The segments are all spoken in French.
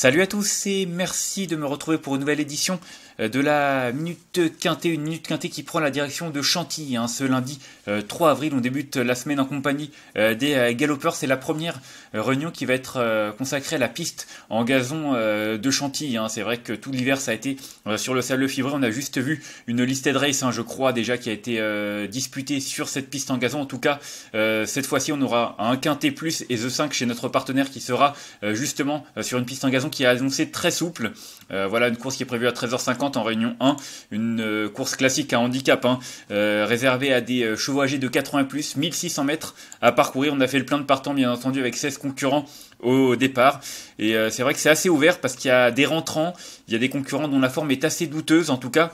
Salut à tous et merci de me retrouver pour une nouvelle édition euh, de la Minute Quintée, une Minute Quintée qui prend la direction de Chantilly. Hein. ce lundi 3 euh, avril, on débute la semaine en compagnie euh, des galopeurs. C'est la première réunion qui va être consacrée à la piste en gazon de Chantilly. Hein. C'est vrai que tout l'hiver, ça a été sur le sable fibré. On a juste vu une listed race, hein, je crois déjà, qui a été disputée sur cette piste en gazon. En tout cas, cette fois-ci, on aura un Quintet plus et The 5 chez notre partenaire qui sera justement sur une piste en gazon qui est annoncé très souple. Euh, voilà une course qui est prévue à 13h50 en Réunion 1, une euh, course classique à handicap, hein. euh, réservée à des chevaux âgés de 80 plus, 1600 mètres à parcourir. On a fait le plein de partants bien entendu avec 16 concurrents au départ. Et c'est vrai que c'est assez ouvert parce qu'il y a des rentrants, il y a des concurrents dont la forme est assez douteuse en tout cas.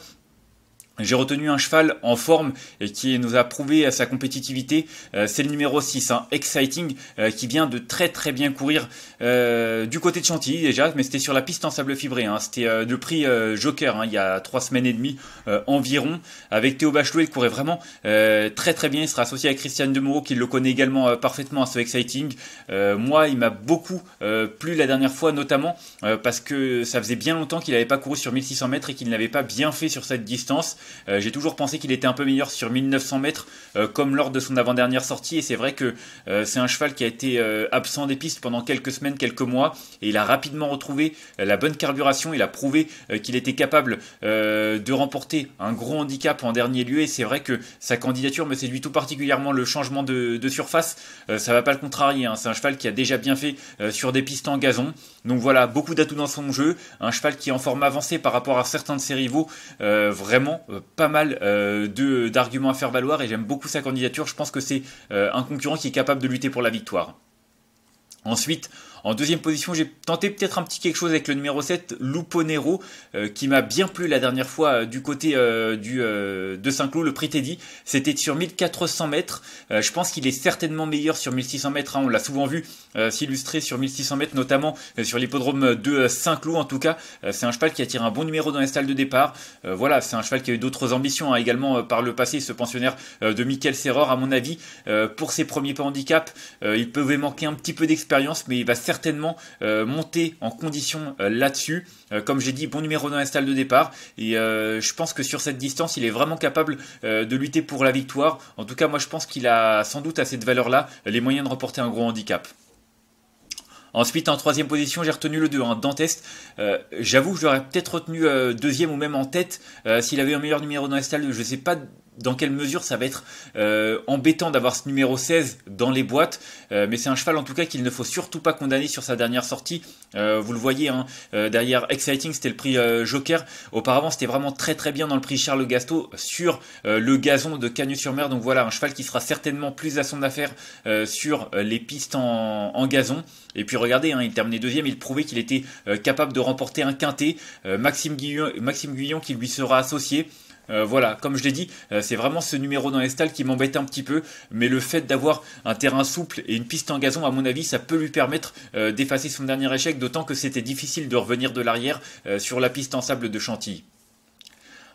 J'ai retenu un cheval en forme et qui nous a prouvé euh, sa compétitivité. Euh, c'est le numéro 6, hein, Exciting, euh, qui vient de très très bien courir du côté de Chantilly déjà, mais c'était sur la piste en sable fibré. Hein. C'était le prix Joker hein, il y a trois semaines et demie environ. Avec Théo Bachelot, il courait vraiment très très bien. Il sera associé à Christiane Demoreau qui le connaît également parfaitement à ce Exciting. moi, il m'a beaucoup plu la dernière fois, notamment parce que ça faisait bien longtemps qu'il n'avait pas couru sur 1600 mètres et qu'il n'avait pas bien fait sur cette distance. Euh, j'ai toujours pensé qu'il était un peu meilleur sur 1900 mètres, euh, comme lors de son avant-dernière sortie. Et c'est vrai que euh, c'est un cheval qui a été absent des pistes pendant quelques semaines, quelques mois. Et il a rapidement retrouvé la bonne carburation. Il a prouvé qu'il était capable de remporter un gros handicap en dernier lieu. Et c'est vrai que sa candidature me séduit tout particulièrement le changement de, surface. ça va pas le contrarier. Hein. C'est un cheval qui a déjà bien fait sur des pistes en gazon. Donc voilà, beaucoup d'atouts dans son jeu. Un cheval qui est en forme avancée par rapport à certains de ses rivaux. vraiment euh, pas mal euh, de d'arguments à faire valoir et j'aime beaucoup sa candidature. Je pense que c'est euh, un concurrent qui est capable de lutter pour la victoire. Ensuite, en deuxième position, j'ai tenté peut-être un petit quelque chose avec le numéro 7, Luponero, euh, qui m'a bien plu la dernière fois euh, du côté euh, du, de Saint-Cloud, le prix Teddy. C'était sur 1400 mètres. je pense qu'il est certainement meilleur sur 1600 mètres. Hein. on l'a souvent vu s'illustrer sur 1600 mètres, notamment sur l'hippodrome de Saint-Cloud. En tout cas, c'est un cheval qui attire un bon numéro dans les stalles de départ. voilà, c'est un cheval qui a eu d'autres ambitions hein, également par le passé, ce pensionnaire de Michael Serror, à mon avis. pour ses premiers pas handicap, il pouvait manquer un petit peu d'expérience, mais il va certainement certainement euh, monter en condition euh, là-dessus. Euh, comme j'ai dit, bon numéro dans stalle de départ. Et je pense que sur cette distance, il est vraiment capable de lutter pour la victoire. En tout cas, moi je pense qu'il a sans doute à cette valeur-là les moyens de remporter un gros handicap. Ensuite, en troisième position, j'ai retenu le 2, en hein, Dantest. J'avoue que je peut-être retenu deuxième ou même en tête s'il avait un meilleur numéro dans la Je ne sais pas dans quelle mesure ça va être euh, embêtant d'avoir ce numéro 16 dans les boîtes, euh, mais c'est un cheval en tout cas qu'il ne faut surtout pas condamner sur sa dernière sortie. Euh, vous le voyez, hein, derrière Exciting, c'était le prix Joker. Auparavant, c'était vraiment très très bien dans le prix Charles Gasto sur le gazon de Cagnes-sur-Mer. Donc voilà, un cheval qui sera certainement plus à son affaire sur les pistes en, gazon. Et puis regardez, hein, il terminait deuxième, il prouvait qu'il était capable de remporter un quintet. Maxime, Guillon, Maxime Guillon qui lui sera associé. Euh, voilà, comme je l'ai dit, euh, c'est vraiment ce numéro dans les stalles qui m'embête un petit peu, mais le fait d'avoir un terrain souple et une piste en gazon, à mon avis, ça peut lui permettre euh, d'effacer son dernier échec, d'autant que c'était difficile de revenir de l'arrière sur la piste en sable de Chantilly.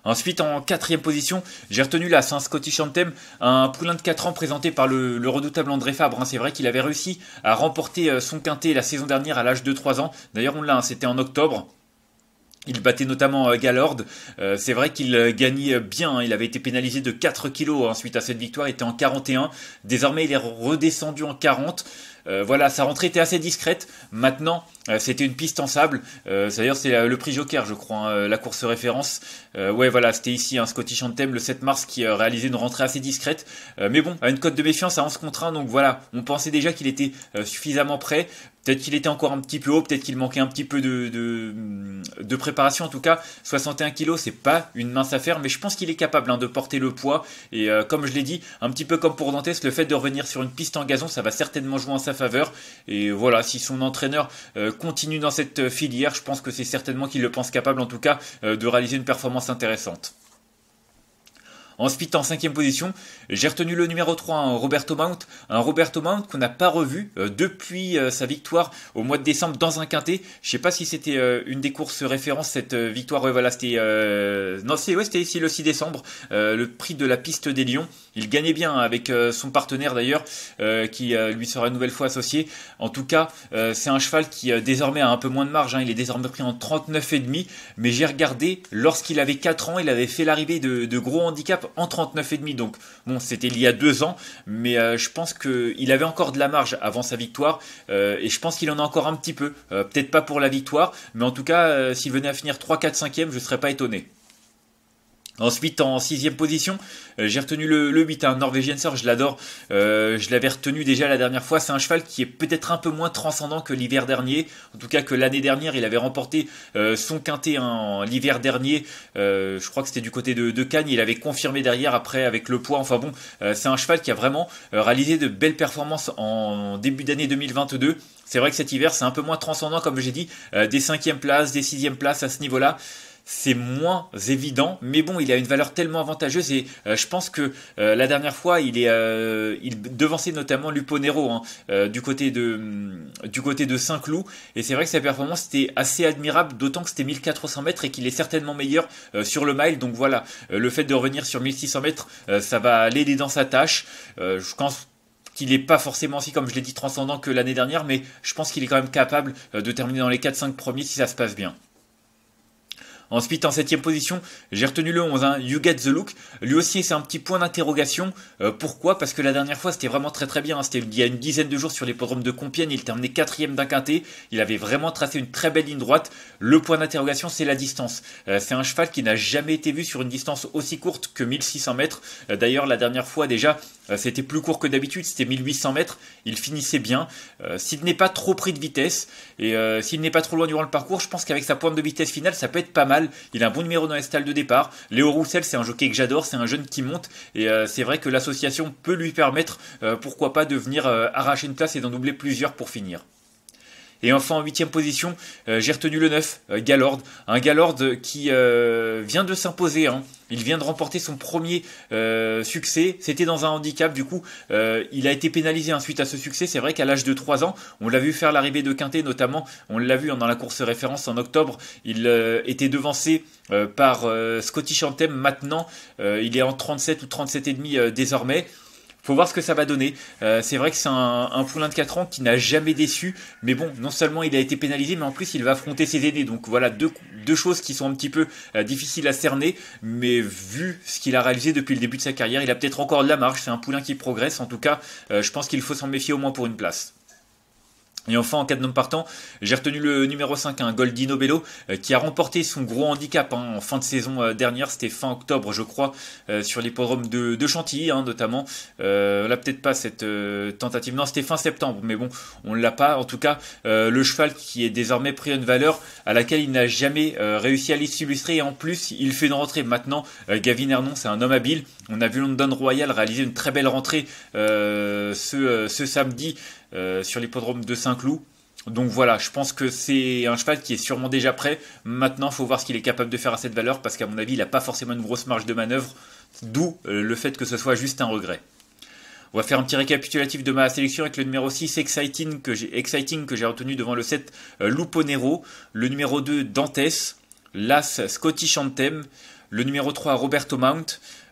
Ensuite, en quatrième position, j'ai retenu la saint Scottish Anthem, un poulain de 4 ans présenté par le, redoutable André Fabre. Hein. C'est vrai qu'il avait réussi à remporter son quintet la saison dernière à l'âge de 3 ans. D'ailleurs, on l'a, hein, c'était en octobre. Il battait notamment euh, Galord. Euh, c'est vrai qu'il euh, gagnait bien. Hein. Il avait été pénalisé de 4 kilos hein. suite à cette victoire. Il était en 41. Désormais, il est redescendu en 40. Euh, voilà, sa rentrée était assez discrète. Maintenant, euh, c'était une piste en sable. D'ailleurs, c'est euh, le prix Joker, je crois, hein, la course référence. ouais, voilà, c'était ici un hein, Scottish Anthem le 7 mars qui a réalisé une rentrée assez discrète. mais bon, à une cote de méfiance à 11 contre 1, donc voilà, on pensait déjà qu'il était suffisamment prêt. Peut-être qu'il était encore un petit peu haut, peut-être qu'il manquait un petit peu de, de, préparation. En tout cas, 61 kg, c'est pas une mince affaire, mais je pense qu'il est capable hein, de porter le poids. Et comme je l'ai dit, un petit peu comme pour Dantes, le fait de revenir sur une piste en gazon, ça va certainement jouer en sa faveur. Et voilà, si son entraîneur euh, continue dans cette euh, filière, je pense que c'est certainement qu'il le pense capable en tout cas euh, de réaliser une performance intéressante. En Ensuite, en cinquième position, j'ai retenu le numéro 3, Roberto Mount. Un Roberto Mount qu'on n'a pas revu euh, depuis euh, sa victoire au mois de décembre dans un quintet. Je ne sais pas si c'était euh, une des courses références, cette victoire. voilà, c'était... non, le 6 décembre, le prix de la piste des Lions. Il gagnait bien avec son partenaire d'ailleurs, qui lui sera une nouvelle fois associé. En tout cas, c'est un cheval qui désormais a un peu moins de marge. Hein. Il est désormais pris en 39,5. Mais j'ai regardé, lorsqu'il avait 4 ans, il avait fait l'arrivée de gros handicaps en demi. Donc bon, c'était il y a deux ans, mais euh, je pense qu'il avait encore de la marge avant sa victoire, euh, et je pense qu'il en a encore un petit peu. Euh, peut-être pas pour la victoire, mais en tout cas, s'il venait à finir 3, 4, 5e, je ne serais pas étonné. Ensuite, en sixième position, euh, j'ai retenu le, le 8, un hein, Norvégien je l'adore. Euh, je l'avais retenu déjà la dernière fois. C'est un cheval qui est peut-être un peu moins transcendant que l'hiver dernier. En tout cas, que l'année dernière, il avait remporté euh, son quintet hein, l'hiver dernier. je crois que c'était du côté de, de, Cannes. Il avait confirmé derrière après avec le poids. Enfin bon, c'est un cheval qui a vraiment réalisé de belles performances en début d'année 2022. C'est vrai que cet hiver, c'est un peu moins transcendant, comme j'ai dit, des cinquièmes places, des sixièmes places à ce niveau-là c'est moins évident, mais bon, il a une valeur tellement avantageuse et euh, je pense que euh, la dernière fois, il est, euh, il devançait notamment Luponero hein, du côté de mm, du côté de Saint-Cloud et c'est vrai que sa performance était assez admirable, d'autant que c'était 1400 mètres et qu'il est certainement meilleur sur le mile. Donc voilà, le fait de revenir sur 1600 mètres, ça va l'aider dans sa tâche. je pense qu'il n'est pas forcément aussi, comme je l'ai dit, transcendant que l'année dernière, mais je pense qu'il est quand même capable de terminer dans les 4-5 premiers si ça se passe bien. Ensuite, en septième position, j'ai retenu le 11, hein, You Get The Look. Lui aussi, c'est un petit point d'interrogation. Euh, pourquoi Parce que la dernière fois, c'était vraiment très très bien. Hein. C'était il y a une dizaine de jours sur l'hippodrome de Compiègne. Il terminait quatrième d'un quintet. Il avait vraiment tracé une très belle ligne droite. Le point d'interrogation, c'est la distance. Euh, c'est un cheval qui n'a jamais été vu sur une distance aussi courte que 1600 mètres. Euh, d'ailleurs, la dernière fois, déjà, c'était plus court que d'habitude. C'était 1800 mètres. Il finissait bien. s'il n'est pas trop pris de vitesse et s'il n'est pas trop loin durant le parcours, je pense qu'avec sa pointe de vitesse finale, ça peut être pas mal. Il a un bon numéro dans les de départ. Léo Roussel, c'est un jockey que j'adore, c'est un jeune qui monte. Et euh, c'est vrai que l'association peut lui permettre, euh, pourquoi pas, de venir euh, arracher une place et d'en doubler plusieurs pour finir. Et enfin en huitième position, euh, j'ai retenu le 9, euh, Gallord. Un Gallord qui euh, vient de s'imposer. Hein. Il vient de remporter son premier succès. C'était dans un handicap, du coup, il a été pénalisé ensuite à ce succès. C'est vrai qu'à l'âge de 3 ans, on l'a vu faire l'arrivée de Quintet, notamment, on l'a vu hein, dans la course référence en octobre. Il était devancé par Scotty Chantem. Maintenant, il est en 37 ou 37,5 demi désormais faut voir ce que ça va donner. Euh, c'est vrai que c'est un, poulain de 4 ans qui n'a jamais déçu, mais bon, non seulement il a été pénalisé, mais en plus il va affronter ses aînés. Donc voilà deux, choses qui sont un petit peu euh, difficiles à cerner, mais vu ce qu'il a réalisé depuis le début de sa carrière, il a peut-être encore de la marche. C'est un poulain qui progresse, en tout cas, euh, je pense qu'il faut s'en méfier au moins pour une place. Et enfin, en cas de nom partant, j'ai retenu le numéro 5, un hein, Goldino Bello, euh, qui a remporté son gros handicap hein, en fin de saison euh, dernière, c'était fin octobre, je crois, euh, sur l'hippodrome de, de, Chantilly, hein, notamment. là, peut-être pas cette tentative, non, c'était fin septembre, mais bon, on ne l'a pas. En tout cas, le cheval qui est désormais pris une valeur à laquelle il n'a jamais réussi à illustrer. et en plus, il fait une rentrée. Maintenant, Gavin Ernon, c'est un homme habile. On a vu London Royal réaliser une très belle rentrée ce, ce samedi euh, sur l'hippodrome de Saint-Cloud. Donc voilà, je pense que c'est un cheval qui est sûrement déjà prêt. Maintenant, il faut voir ce qu'il est capable de faire à cette valeur, parce qu'à mon avis, il n'a pas forcément une grosse marge de manœuvre, d'où euh, le fait que ce soit juste un regret. On va faire un petit récapitulatif de ma sélection avec le numéro 6 Exciting que j'ai retenu devant le 7 euh, Luponero, le numéro 2 Dantes, l'As Scottish Chantem le numéro 3 Roberto Mount,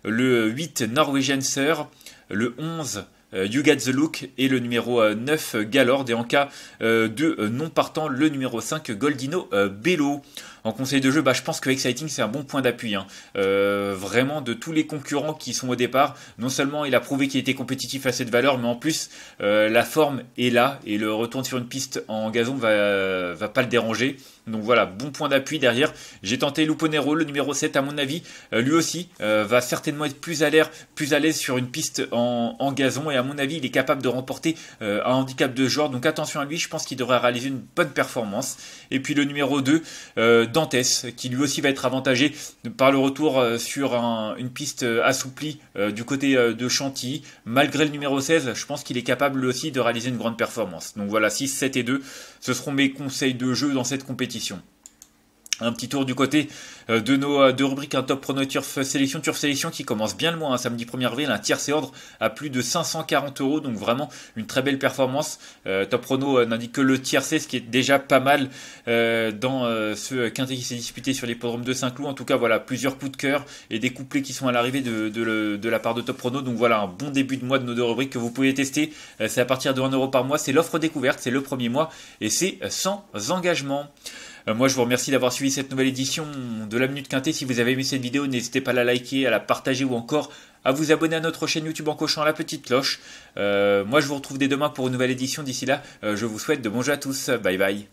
le 8 Norwegian Sir, le 11 euh, you Got the Look et le numéro 9 euh, Galord et en cas euh, de non partant le numéro 5 Goldino Bello. En conseil de jeu, bah, je pense que Exciting, c'est un bon point d'appui. Hein. Euh, vraiment, de tous les concurrents qui sont au départ, non seulement il a prouvé qu'il était compétitif à cette valeur, mais en plus, euh, la forme est là et le retour sur une piste en gazon va, va pas le déranger. Donc voilà, bon point d'appui derrière. J'ai tenté Luponero, le numéro 7, à mon avis. Euh, lui aussi va certainement être plus à l'air, plus à l'aise sur une piste en, gazon. Et à mon avis, il est capable de remporter un handicap de genre. Donc attention à lui, je pense qu'il devrait réaliser une bonne performance. Et puis le numéro 2, qui lui aussi va être avantagé par le retour euh, sur une piste euh, assouplie euh, du côté de Chantilly. Malgré le numéro 16, je pense qu'il est capable aussi de réaliser une grande performance. Donc voilà, 6, 7 et 2, ce seront mes conseils de jeu dans cette compétition. Un petit tour du côté euh, de nos euh, deux rubriques, un top prono turf euh, sélection, turf sélection qui commence bien le mois, hein. samedi 1er avril, un tiercé ordre à plus de 540 euros, donc vraiment une très belle performance. top prono n'indique que le tiercé, ce qui est déjà pas mal dans ce quintet qui s'est disputé sur l'hippodrome de Saint-Cloud. En tout cas, voilà, plusieurs coups de cœur et des couplets qui sont à l'arrivée de, la part de Top Prono. Donc voilà, un bon début de mois de nos deux rubriques que vous pouvez tester. c'est à partir de 1 euro par mois, c'est l'offre découverte, c'est le premier mois et c'est sans engagement. Euh, moi, je vous remercie d'avoir suivi cette nouvelle édition de la Minute Quintée. Si vous avez aimé cette vidéo, n'hésitez pas à la liker, à la partager ou encore à vous abonner à notre chaîne YouTube en cochant la petite cloche. Euh, moi, je vous retrouve dès demain pour une nouvelle édition. D'ici là, euh, je vous souhaite de bons jeux à tous. Bye bye.